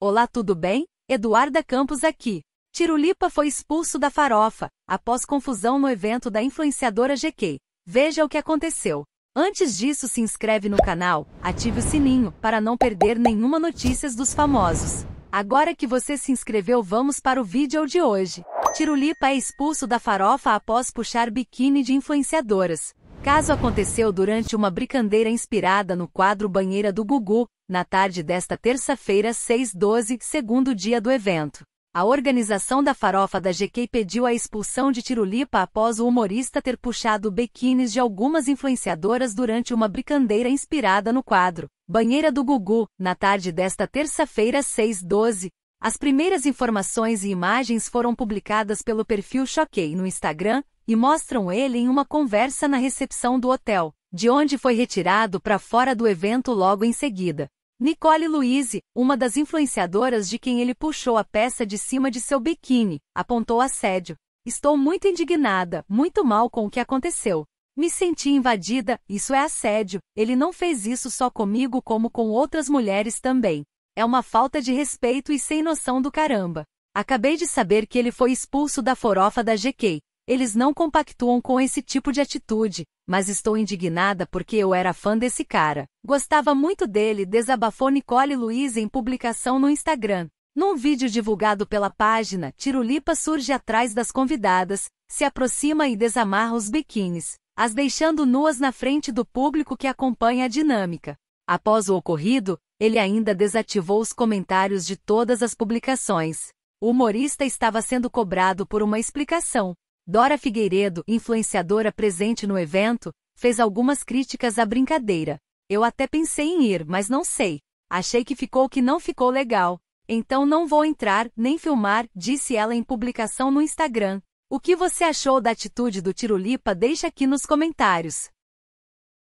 Olá, tudo bem? Eduarda Campos aqui. Tirulipa foi expulso da farofa, após confusão no evento da influenciadora GK. Veja o que aconteceu. Antes disso, se inscreve no canal, ative o sininho, para não perder nenhuma notícias dos famosos. Agora que você se inscreveu, vamos para o vídeo de hoje. Tirulipa é expulso da farofa após puxar biquíni de influenciadoras. Caso aconteceu durante uma brincadeira inspirada no quadro Banheira do Gugu, na tarde desta terça-feira, 6/12, segundo dia do evento. A organização da farofa da GK pediu a expulsão de Tirulipa após o humorista ter puxado biquínis de algumas influenciadoras durante uma brincadeira inspirada no quadro Banheira do Gugu, na tarde desta terça-feira, 6/12. As primeiras informações e imagens foram publicadas pelo perfil Choquei no Instagram e mostram ele em uma conversa na recepção do hotel, de onde foi retirado para fora do evento logo em seguida. Nicole Luise, uma das influenciadoras de quem ele puxou a peça de cima de seu biquíni, apontou assédio. Estou muito indignada, muito mal com o que aconteceu. Me senti invadida, isso é assédio. Ele não fez isso só comigo, como com outras mulheres também. É uma falta de respeito e sem noção do caramba. Acabei de saber que ele foi expulso da farofa da GK. Eles não compactuam com esse tipo de atitude, mas estou indignada porque eu era fã desse cara. Gostava muito dele, desabafou Nicole Luiz em publicação no Instagram. Num vídeo divulgado pela página, Tirulipa surge atrás das convidadas, se aproxima e desamarra os biquínis, as deixando nuas na frente do público que acompanha a dinâmica. Após o ocorrido, ele ainda desativou os comentários de todas as publicações. O humorista estava sendo cobrado por uma explicação, Dora Figueiredo, influenciadora presente no evento, fez algumas críticas à brincadeira. Eu até pensei em ir, mas não sei. Achei que ficou que não ficou legal. Então não vou entrar, nem filmar, disse ela em publicação no Instagram. O que você achou da atitude do Tirulipa deixa aqui nos comentários.